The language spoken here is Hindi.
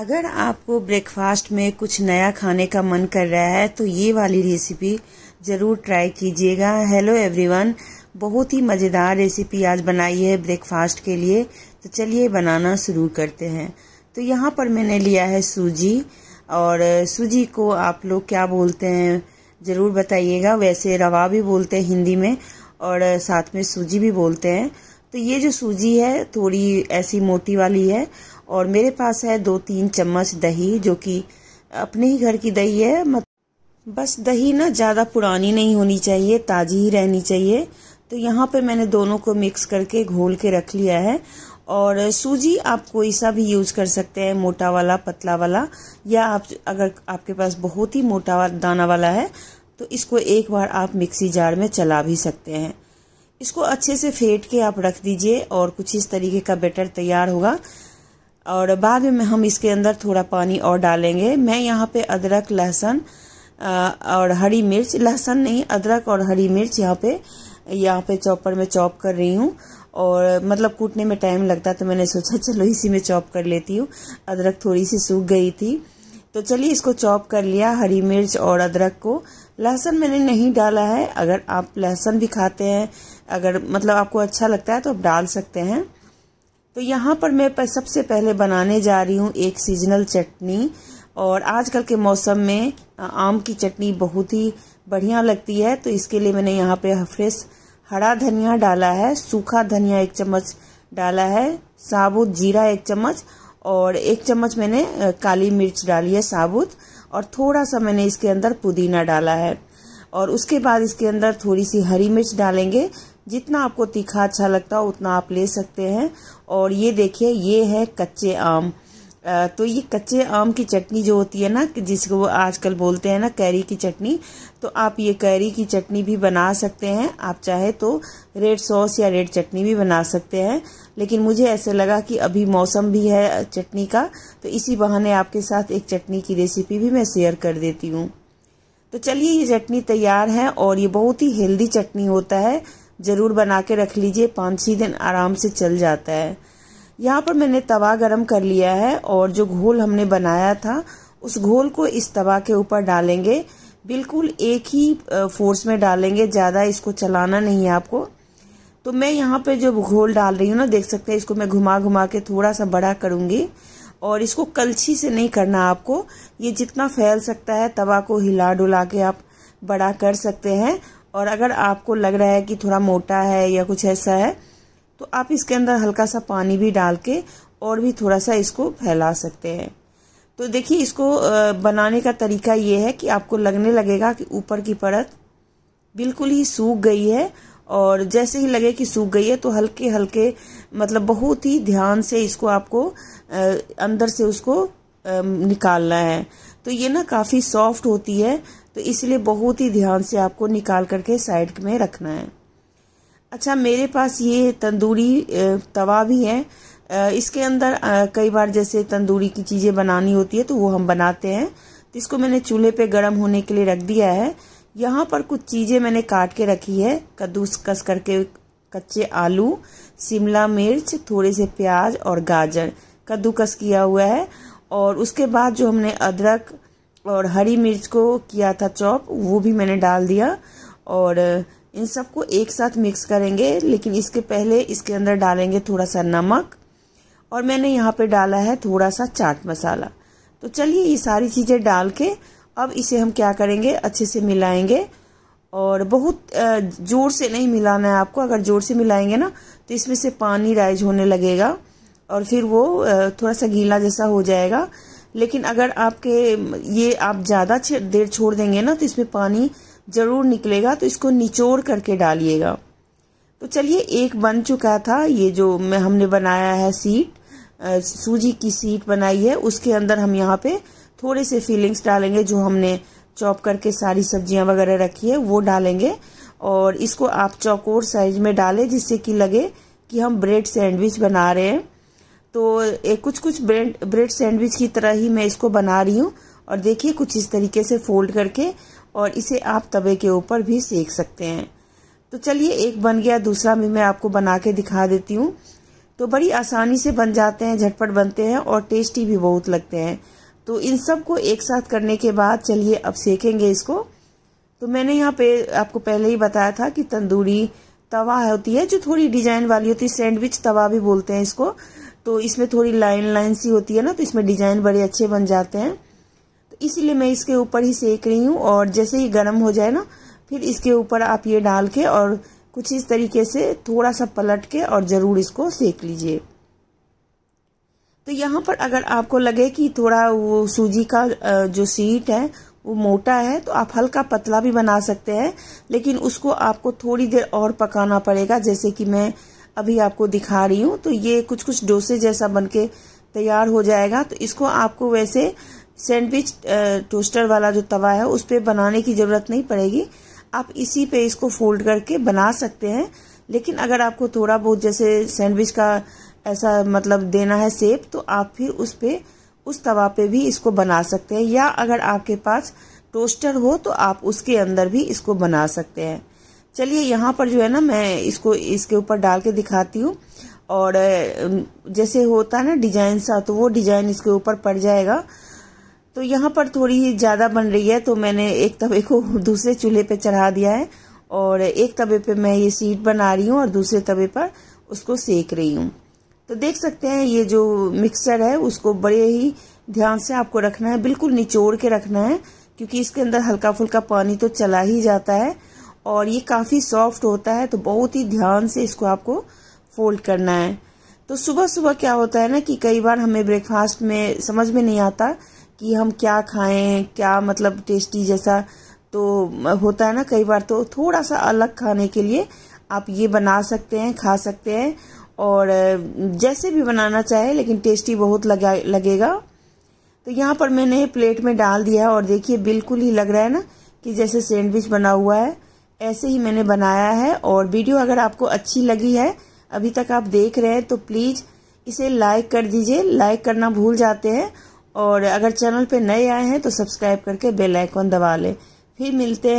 अगर आपको ब्रेकफास्ट में कुछ नया खाने का मन कर रहा है तो ये वाली रेसिपी ज़रूर ट्राई कीजिएगा हेलो एवरीवन बहुत ही मज़ेदार रेसिपी आज बनाई है ब्रेकफास्ट के लिए तो चलिए बनाना शुरू करते हैं तो यहाँ पर मैंने लिया है सूजी और सूजी को आप लोग क्या बोलते हैं ज़रूर बताइएगा वैसे रवा भी बोलते हैं हिंदी में और साथ में सूजी भी बोलते हैं तो ये जो सूजी है थोड़ी ऐसी मोटी वाली है और मेरे पास है दो तीन चम्मच दही जो कि अपने ही घर की दही है मत बस दही ना ज़्यादा पुरानी नहीं होनी चाहिए ताज़ी ही रहनी चाहिए तो यहाँ पे मैंने दोनों को मिक्स करके घोल के रख लिया है और सूजी आप कोई सा भी यूज़ कर सकते हैं मोटा वाला पतला वाला या आप अगर आपके पास बहुत ही मोटा दाना वाला है तो इसको एक बार आप मिक्सी जार में चला भी सकते हैं इसको अच्छे से फेंट के आप रख दीजिए और कुछ इस तरीके का बेटर तैयार होगा और बाद में हम इसके अंदर थोड़ा पानी और डालेंगे मैं यहाँ पे अदरक लहसुन और हरी मिर्च लहसुन नहीं अदरक और हरी मिर्च यहाँ पे यहाँ पे चॉपर में चॉप कर रही हूँ और मतलब कूटने में टाइम लगता तो मैंने सोचा चलो इसी में चॉप कर लेती हूँ अदरक थोड़ी सी सूख गई थी तो चलिए इसको चॉप कर लिया हरी मिर्च और अदरक को लहसुन मैंने नहीं डाला है अगर आप लहसुन भी खाते हैं अगर मतलब आपको अच्छा लगता है तो आप डाल सकते हैं तो यहाँ पर मैं सबसे पहले बनाने जा रही हूँ एक सीजनल चटनी और आजकल के मौसम में आम की चटनी बहुत ही बढ़िया लगती है तो इसके लिए मैंने यहाँ पे फ्रेश हरा धनिया डाला है सूखा धनिया एक चम्मच डाला है साबुत जीरा एक चम्मच और एक चम्मच मैंने काली मिर्च डाली है साबुत और थोड़ा सा मैंने इसके अंदर पुदीना डाला है और उसके बाद इसके अंदर थोड़ी सी हरी मिर्च डालेंगे जितना आपको तीखा अच्छा लगता हो उतना आप ले सकते हैं और ये देखिए ये है कच्चे आम तो ये कच्चे आम की चटनी जो होती है ना जिसको वो आजकल बोलते हैं ना कैरी की चटनी तो आप ये कैरी की चटनी भी बना सकते हैं आप चाहे तो रेड सॉस या रेड चटनी भी बना सकते हैं लेकिन मुझे ऐसे लगा कि अभी मौसम भी है चटनी का तो इसी बहाने आपके साथ एक चटनी की रेसिपी भी मैं शेयर कर देती हूँ तो चलिए ये चटनी तैयार है और ये बहुत ही हेल्दी चटनी होता है ज़रूर बना के रख लीजिए पाँच छः दिन आराम से चल जाता है यहाँ पर मैंने तवा गरम कर लिया है और जो घोल हमने बनाया था उस घोल को इस तवा के ऊपर डालेंगे बिल्कुल एक ही फोर्स में डालेंगे ज़्यादा इसको चलाना नहीं है आपको तो मैं यहाँ पे जो घोल डाल रही हूँ ना देख सकते हैं इसको मैं घुमा घुमा के थोड़ा सा बड़ा करूँगी और इसको कलछी से नहीं करना आपको ये जितना फैल सकता है तवा को हिला डुला के आप बड़ा कर सकते हैं और अगर आपको लग रहा है कि थोड़ा मोटा है या कुछ ऐसा है तो आप इसके अंदर हल्का सा पानी भी डाल के और भी थोड़ा सा इसको फैला सकते हैं तो देखिए इसको बनाने का तरीका ये है कि आपको लगने लगेगा कि ऊपर की परत बिल्कुल ही सूख गई है और जैसे ही लगे कि सूख गई है तो हल्के हल्के मतलब बहुत ही ध्यान से इसको आपको अंदर से उसको निकालना है तो ये ना काफ़ी सॉफ्ट होती है तो इसलिए बहुत ही ध्यान से आपको निकाल करके साइड में रखना है अच्छा मेरे पास ये तंदूरी तवा भी है इसके अंदर कई बार जैसे तंदूरी की चीज़ें बनानी होती है तो वो हम बनाते हैं तो इसको मैंने चूल्हे पे गर्म होने के लिए रख दिया है यहाँ पर कुछ चीज़ें मैंने काट के रखी है कद्दूस कस करके कच्चे आलू शिमला मिर्च थोड़े से प्याज और गाजर कद्दूकस किया हुआ है और उसके बाद जो हमने अदरक और हरी मिर्च को किया था चॉप वो भी मैंने डाल दिया और इन सबको एक साथ मिक्स करेंगे लेकिन इसके पहले इसके अंदर डालेंगे थोड़ा सा नमक और मैंने यहाँ पे डाला है थोड़ा सा चाट मसाला तो चलिए ये सारी चीज़ें डाल के अब इसे हम क्या करेंगे अच्छे से मिलाएंगे और बहुत ज़ोर से नहीं मिलाना है आपको अगर ज़ोर से मिलाएंगे ना तो इसमें से पानी राइज होने लगेगा और फिर वो थोड़ा सा गीला जैसा हो जाएगा लेकिन अगर आपके ये आप ज़्यादा देर छोड़ देंगे ना तो इसमें पानी ज़रूर निकलेगा तो इसको निचोड़ करके डालिएगा तो चलिए एक बन चुका था ये जो मैं हमने बनाया है सीट सूजी की सीट बनाई है उसके अंदर हम यहाँ पे थोड़े से फीलिंग्स डालेंगे जो हमने चॉप करके सारी सब्जियाँ वगैरह रखी है वो डालेंगे और इसको आप चौकोर साइज में डालें जिससे कि लगे कि हम ब्रेड सैंडविच बना रहे हैं तो एक कुछ कुछ ब्रेड ब्रेड सैंडविच की तरह ही मैं इसको बना रही हूँ और देखिए कुछ इस तरीके से फोल्ड करके और इसे आप तवे के ऊपर भी सेक सकते हैं तो चलिए एक बन गया दूसरा भी मैं आपको बना के दिखा देती हूँ तो बड़ी आसानी से बन जाते हैं झटपट बनते हैं और टेस्टी भी बहुत लगते हैं तो इन सब को एक साथ करने के बाद चलिए अब सेकेंगे इसको तो मैंने यहाँ पे आपको पहले ही बताया था कि तंदूरी तवा होती है जो थोड़ी डिजाइन वाली होती है सैंडविच तवा भी बोलते हैं इसको तो इसमें थोड़ी लाइन लाइन सी होती है ना तो इसमें डिज़ाइन बड़े अच्छे बन जाते हैं तो इसीलिए मैं इसके ऊपर ही सेक रही हूँ और जैसे ही गर्म हो जाए ना फिर इसके ऊपर आप ये डाल के और कुछ इस तरीके से थोड़ा सा पलट के और ज़रूर इसको सेक लीजिए तो यहाँ पर अगर आपको लगे कि थोड़ा वो सूजी का जो सीट है वो मोटा है तो आप हल्का पतला भी बना सकते हैं लेकिन उसको आपको थोड़ी देर और पकाना पड़ेगा जैसे कि मैं अभी आपको दिखा रही हूँ तो ये कुछ कुछ डोसे जैसा बन के तैयार हो जाएगा तो इसको आपको वैसे सैंडविच टोस्टर वाला जो तवा है उस पर बनाने की ज़रूरत नहीं पड़ेगी आप इसी पे इसको फोल्ड करके बना सकते हैं लेकिन अगर आपको थोड़ा बहुत जैसे सैंडविच का ऐसा मतलब देना है सेप तो आप फिर उस पर उस तवा पे भी इसको बना सकते हैं या अगर आपके पास टोस्टर हो तो आप उसके अंदर भी इसको बना सकते हैं चलिए यहाँ पर जो है ना मैं इसको इसके ऊपर डाल के दिखाती हूँ और जैसे होता है ना डिजाइन सा तो वो डिजाइन इसके ऊपर पड़ जाएगा तो यहाँ पर थोड़ी ज़्यादा बन रही है तो मैंने एक तवे को दूसरे चूल्हे पे चढ़ा दिया है और एक तवे पे मैं ये सीट बना रही हूँ और दूसरे तवे पर उसको सेक रही हूँ तो देख सकते हैं ये जो मिक्सर है उसको बड़े ही ध्यान से आपको रखना है बिल्कुल निचोड़ के रखना है क्योंकि इसके अंदर हल्का फुल्का पानी तो चला ही जाता है और ये काफ़ी सॉफ्ट होता है तो बहुत ही ध्यान से इसको आपको फोल्ड करना है तो सुबह सुबह क्या होता है ना कि कई बार हमें ब्रेकफास्ट में समझ में नहीं आता कि हम क्या खाएं क्या मतलब टेस्टी जैसा तो होता है ना कई बार तो थोड़ा सा अलग खाने के लिए आप ये बना सकते हैं खा सकते हैं और जैसे भी बनाना चाहे लेकिन टेस्टी बहुत लगा लगेगा तो यहाँ पर मैंने प्लेट में डाल दिया है और देखिए बिल्कुल ही लग रहा है ना कि जैसे सैंडविच बना हुआ है ऐसे ही मैंने बनाया है और वीडियो अगर आपको अच्छी लगी है अभी तक आप देख रहे हैं तो प्लीज़ इसे लाइक कर दीजिए लाइक करना भूल जाते हैं और अगर चैनल पे नए आए हैं तो सब्सक्राइब करके बेल आइकॉन दबा लें फिर मिलते हैं